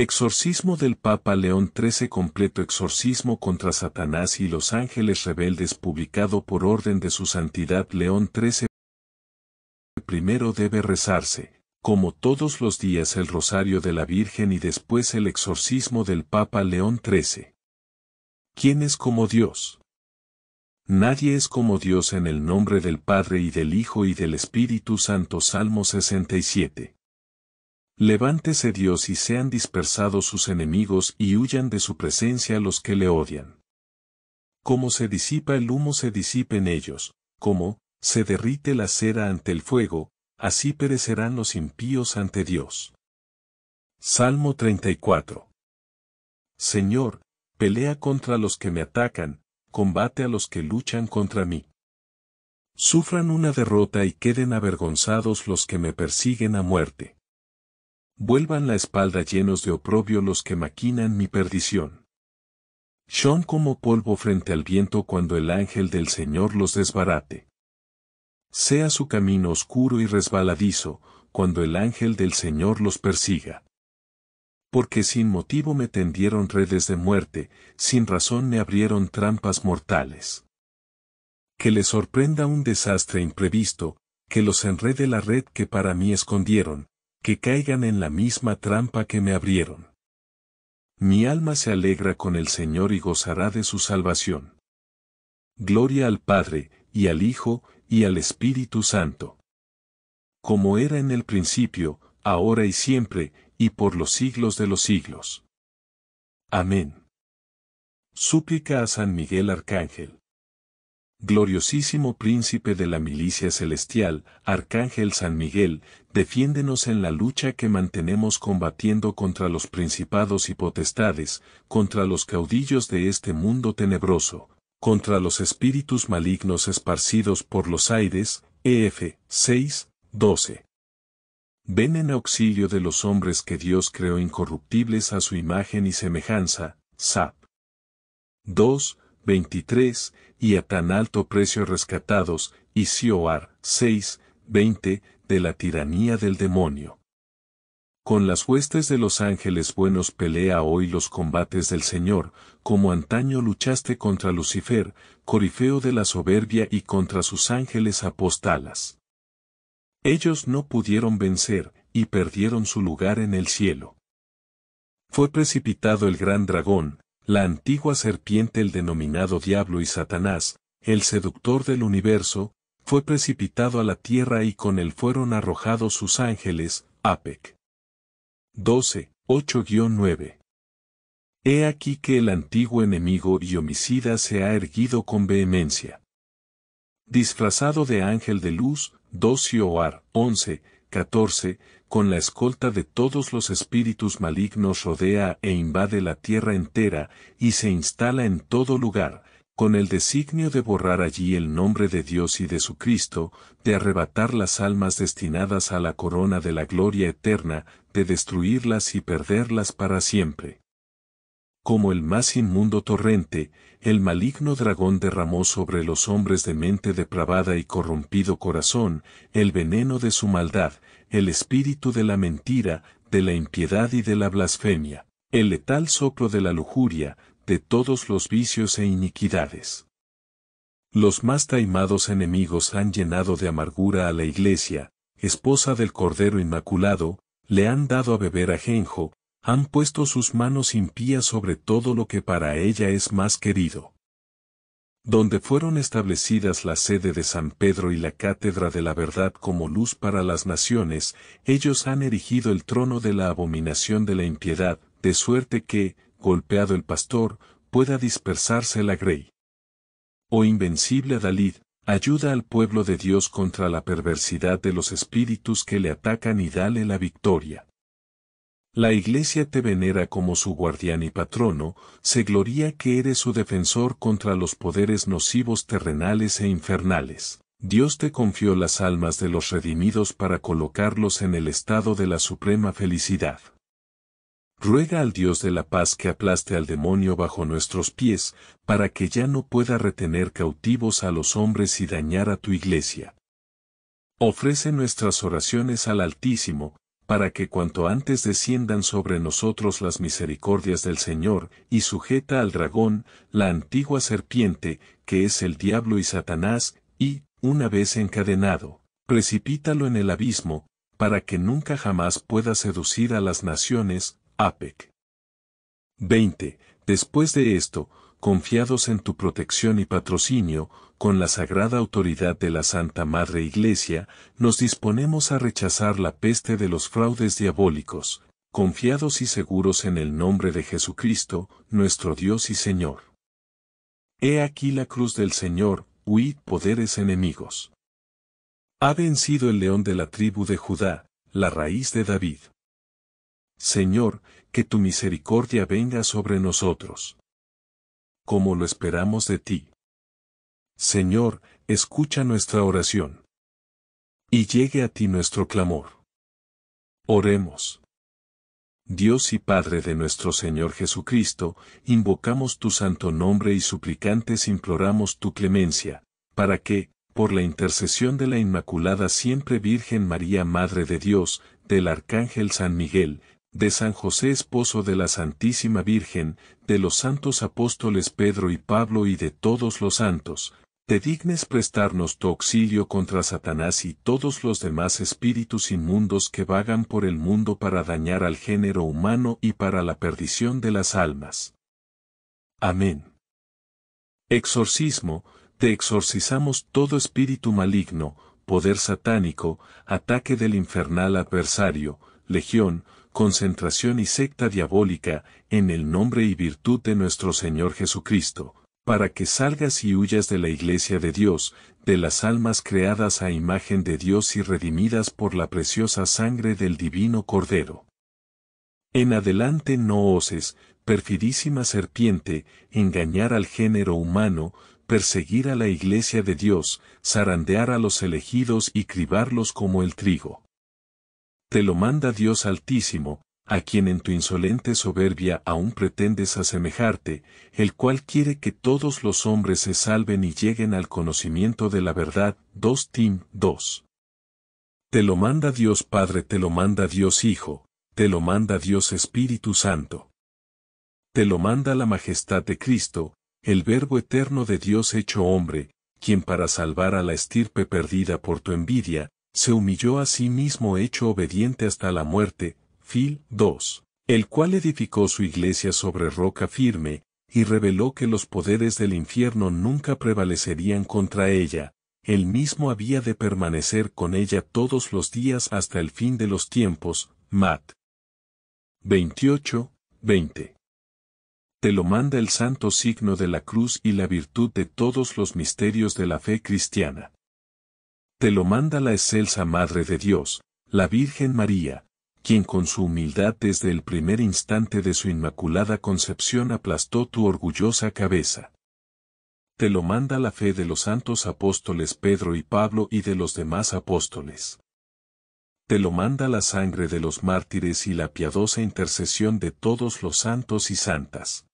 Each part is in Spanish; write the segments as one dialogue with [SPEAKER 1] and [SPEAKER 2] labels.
[SPEAKER 1] Exorcismo del Papa León XIII Completo Exorcismo contra Satanás y los ángeles rebeldes publicado por orden de su santidad León XIII Primero debe rezarse, como todos los días el Rosario de la Virgen y después el exorcismo del Papa León XIII. ¿Quién es como Dios? Nadie es como Dios en el nombre del Padre y del Hijo y del Espíritu Santo Salmo 67. Levántese Dios y sean dispersados sus enemigos y huyan de su presencia los que le odian. Como se disipa el humo se disipen ellos, como se derrite la cera ante el fuego, así perecerán los impíos ante Dios. Salmo 34 Señor, pelea contra los que me atacan, combate a los que luchan contra mí. Sufran una derrota y queden avergonzados los que me persiguen a muerte vuelvan la espalda llenos de oprobio los que maquinan mi perdición. Sean como polvo frente al viento cuando el ángel del Señor los desbarate. Sea su camino oscuro y resbaladizo, cuando el ángel del Señor los persiga. Porque sin motivo me tendieron redes de muerte, sin razón me abrieron trampas mortales. Que les sorprenda un desastre imprevisto, que los enrede la red que para mí escondieron, que caigan en la misma trampa que me abrieron. Mi alma se alegra con el Señor y gozará de su salvación. Gloria al Padre, y al Hijo, y al Espíritu Santo. Como era en el principio, ahora y siempre, y por los siglos de los siglos. Amén. Súplica a San Miguel Arcángel. Gloriosísimo príncipe de la milicia celestial, Arcángel San Miguel, defiéndenos en la lucha que mantenemos combatiendo contra los principados y potestades, contra los caudillos de este mundo tenebroso, contra los espíritus malignos esparcidos por los aires, EF 6, 12. Ven en auxilio de los hombres que Dios creó incorruptibles a su imagen y semejanza, SAP. 2, 23, y a tan alto precio rescatados, y Sioar, 6, 20, de la tiranía del demonio. Con las huestes de los ángeles buenos pelea hoy los combates del Señor, como antaño luchaste contra Lucifer, corifeo de la soberbia y contra sus ángeles apostalas. Ellos no pudieron vencer, y perdieron su lugar en el cielo. Fue precipitado el gran dragón, la antigua serpiente el denominado diablo y Satanás, el seductor del universo, fue precipitado a la tierra y con él fueron arrojados sus ángeles, APEC. 12, 8-9. He aquí que el antiguo enemigo y homicida se ha erguido con vehemencia. Disfrazado de ángel de luz, 2 oar 11, 14, con la escolta de todos los espíritus malignos rodea e invade la tierra entera, y se instala en todo lugar, con el designio de borrar allí el nombre de Dios y de su Cristo, de arrebatar las almas destinadas a la corona de la gloria eterna, de destruirlas y perderlas para siempre. Como el más inmundo torrente, el maligno dragón derramó sobre los hombres de mente depravada y corrompido corazón, el veneno de su maldad, el espíritu de la mentira, de la impiedad y de la blasfemia, el letal soplo de la lujuria, de todos los vicios e iniquidades. Los más taimados enemigos han llenado de amargura a la iglesia, esposa del Cordero Inmaculado, le han dado a beber ajenjo, han puesto sus manos impías sobre todo lo que para ella es más querido donde fueron establecidas la sede de San Pedro y la Cátedra de la Verdad como luz para las naciones, ellos han erigido el trono de la abominación de la impiedad, de suerte que, golpeado el pastor, pueda dispersarse la grey. Oh invencible Dalid, ayuda al pueblo de Dios contra la perversidad de los espíritus que le atacan y dale la victoria. La iglesia te venera como su guardián y patrono, se gloría que eres su defensor contra los poderes nocivos terrenales e infernales. Dios te confió las almas de los redimidos para colocarlos en el estado de la suprema felicidad. Ruega al Dios de la paz que aplaste al demonio bajo nuestros pies, para que ya no pueda retener cautivos a los hombres y dañar a tu iglesia. Ofrece nuestras oraciones al Altísimo, para que cuanto antes desciendan sobre nosotros las misericordias del Señor, y sujeta al dragón, la antigua serpiente, que es el diablo y Satanás, y, una vez encadenado, precipítalo en el abismo, para que nunca jamás pueda seducir a las naciones, APEC. 20. Después de esto, confiados en tu protección y patrocinio, con la sagrada autoridad de la Santa Madre Iglesia, nos disponemos a rechazar la peste de los fraudes diabólicos, confiados y seguros en el nombre de Jesucristo, nuestro Dios y Señor. He aquí la cruz del Señor, huid poderes enemigos. Ha vencido el león de la tribu de Judá, la raíz de David. Señor, que tu misericordia venga sobre nosotros como lo esperamos de ti. Señor, escucha nuestra oración. Y llegue a ti nuestro clamor. Oremos. Dios y Padre de nuestro Señor Jesucristo, invocamos tu santo nombre y suplicantes imploramos tu clemencia, para que, por la intercesión de la Inmaculada Siempre Virgen María Madre de Dios, del Arcángel San Miguel, de San José esposo de la Santísima Virgen, de los santos apóstoles Pedro y Pablo y de todos los santos, te dignes prestarnos tu auxilio contra Satanás y todos los demás espíritus inmundos que vagan por el mundo para dañar al género humano y para la perdición de las almas. Amén. Exorcismo, te exorcizamos todo espíritu maligno, poder satánico, ataque del infernal adversario, legión, concentración y secta diabólica, en el nombre y virtud de nuestro Señor Jesucristo, para que salgas y huyas de la iglesia de Dios, de las almas creadas a imagen de Dios y redimidas por la preciosa sangre del divino Cordero. En adelante no oses, perfidísima serpiente, engañar al género humano, perseguir a la iglesia de Dios, zarandear a los elegidos y cribarlos como el trigo. Te lo manda Dios Altísimo, a quien en tu insolente soberbia aún pretendes asemejarte, el cual quiere que todos los hombres se salven y lleguen al conocimiento de la verdad. 2 Tim 2. Te lo manda Dios Padre, te lo manda Dios Hijo, te lo manda Dios Espíritu Santo. Te lo manda la majestad de Cristo, el Verbo eterno de Dios hecho hombre, quien para salvar a la estirpe perdida por tu envidia, se humilló a sí mismo hecho obediente hasta la muerte, Phil 2, el cual edificó su iglesia sobre roca firme, y reveló que los poderes del infierno nunca prevalecerían contra ella, él mismo había de permanecer con ella todos los días hasta el fin de los tiempos, Mat. 28, 20. Te lo manda el santo signo de la cruz y la virtud de todos los misterios de la fe cristiana. Te lo manda la excelsa Madre de Dios, la Virgen María, quien con su humildad desde el primer instante de su inmaculada concepción aplastó tu orgullosa cabeza. Te lo manda la fe de los santos apóstoles Pedro y Pablo y de los demás apóstoles. Te lo manda la sangre de los mártires y la piadosa intercesión de todos los santos y santas.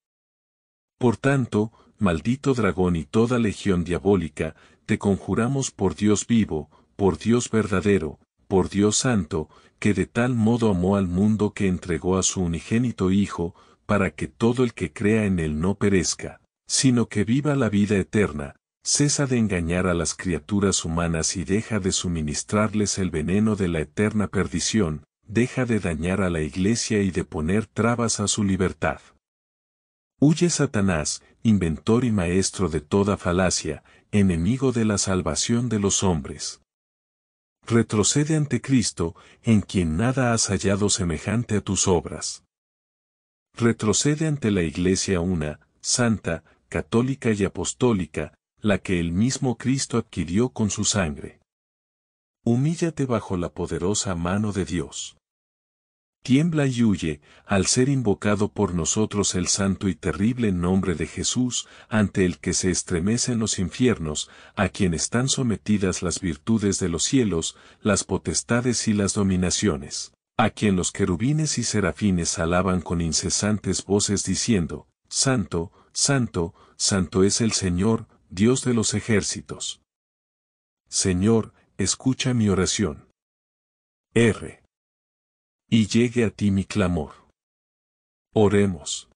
[SPEAKER 1] Por tanto, maldito dragón y toda legión diabólica, te conjuramos por Dios vivo, por Dios verdadero, por Dios santo, que de tal modo amó al mundo que entregó a su unigénito Hijo, para que todo el que crea en él no perezca, sino que viva la vida eterna, cesa de engañar a las criaturas humanas y deja de suministrarles el veneno de la eterna perdición, deja de dañar a la iglesia y de poner trabas a su libertad. Huye Satanás, inventor y maestro de toda falacia, enemigo de la salvación de los hombres. Retrocede ante Cristo, en quien nada has hallado semejante a tus obras. Retrocede ante la Iglesia una, santa, católica y apostólica, la que el mismo Cristo adquirió con su sangre. Humíllate bajo la poderosa mano de Dios tiembla y huye, al ser invocado por nosotros el santo y terrible nombre de Jesús, ante el que se estremecen los infiernos, a quien están sometidas las virtudes de los cielos, las potestades y las dominaciones, a quien los querubines y serafines alaban con incesantes voces diciendo, Santo, Santo, Santo es el Señor, Dios de los ejércitos. Señor, escucha mi oración. R y llegue a ti mi clamor. Oremos.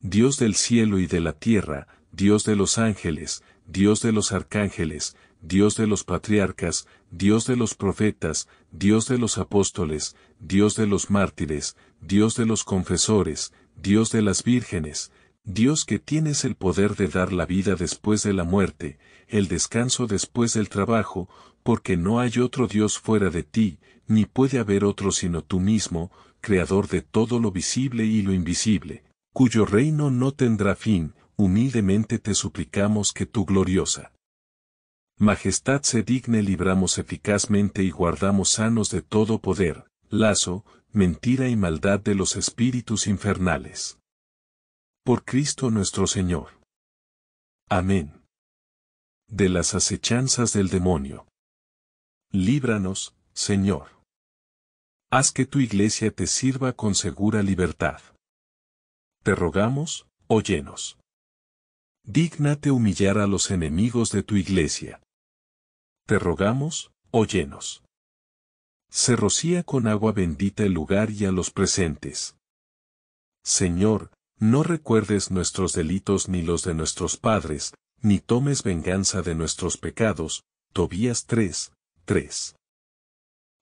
[SPEAKER 1] Dios del cielo y de la tierra, Dios de los ángeles, Dios de los arcángeles, Dios de los patriarcas, Dios de los profetas, Dios de los apóstoles, Dios de los mártires, Dios de los confesores, Dios de las vírgenes, Dios que tienes el poder de dar la vida después de la muerte, el descanso después del trabajo, porque no hay otro Dios fuera de ti, ni puede haber otro sino tú mismo, creador de todo lo visible y lo invisible, cuyo reino no tendrá fin, humildemente te suplicamos que tu gloriosa majestad se digne libramos eficazmente y guardamos sanos de todo poder, lazo, mentira y maldad de los espíritus infernales. Por Cristo nuestro Señor. Amén. De las acechanzas del demonio. Líbranos, Señor. Haz que tu iglesia te sirva con segura libertad. Te rogamos, llenos, Dígnate humillar a los enemigos de tu iglesia. Te rogamos, llenos Se rocía con agua bendita el lugar y a los presentes. Señor, no recuerdes nuestros delitos ni los de nuestros padres, ni tomes venganza de nuestros pecados. Tobías 3, 3.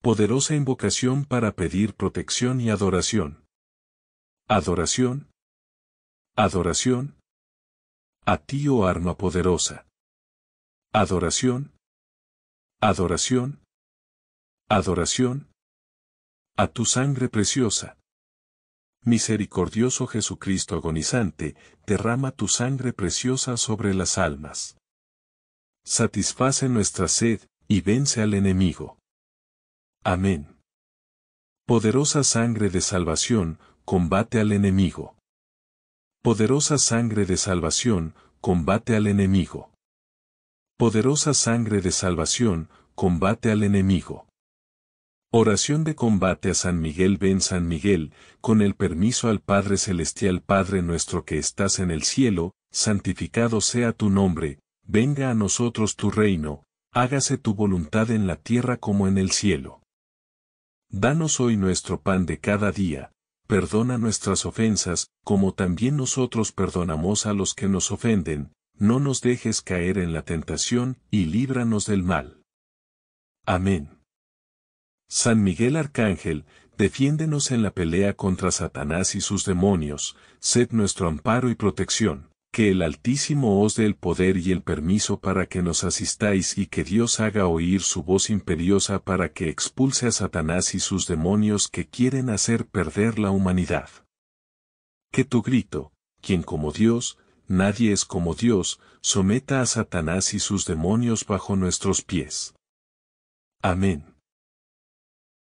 [SPEAKER 1] poderosa invocación para pedir protección y adoración. Adoración. Adoración. A ti, oh arma poderosa. Adoración. Adoración. Adoración. A tu sangre preciosa. Misericordioso Jesucristo agonizante, derrama tu sangre preciosa sobre las almas. Satisface nuestra sed, y vence al enemigo. Amén. Poderosa sangre de salvación, combate al enemigo. Poderosa sangre de salvación, combate al enemigo. Poderosa sangre de salvación, combate al enemigo. Oración de combate a San Miguel ven San Miguel, con el permiso al Padre Celestial Padre nuestro que estás en el cielo, santificado sea tu nombre, venga a nosotros tu reino, hágase tu voluntad en la tierra como en el cielo. Danos hoy nuestro pan de cada día, perdona nuestras ofensas, como también nosotros perdonamos a los que nos ofenden, no nos dejes caer en la tentación, y líbranos del mal. Amén. San Miguel Arcángel, defiéndenos en la pelea contra Satanás y sus demonios, sed nuestro amparo y protección que el Altísimo os dé el poder y el permiso para que nos asistáis y que Dios haga oír su voz imperiosa para que expulse a Satanás y sus demonios que quieren hacer perder la humanidad. Que tu grito, quien como Dios, nadie es como Dios, someta a Satanás y sus demonios bajo nuestros pies. Amén.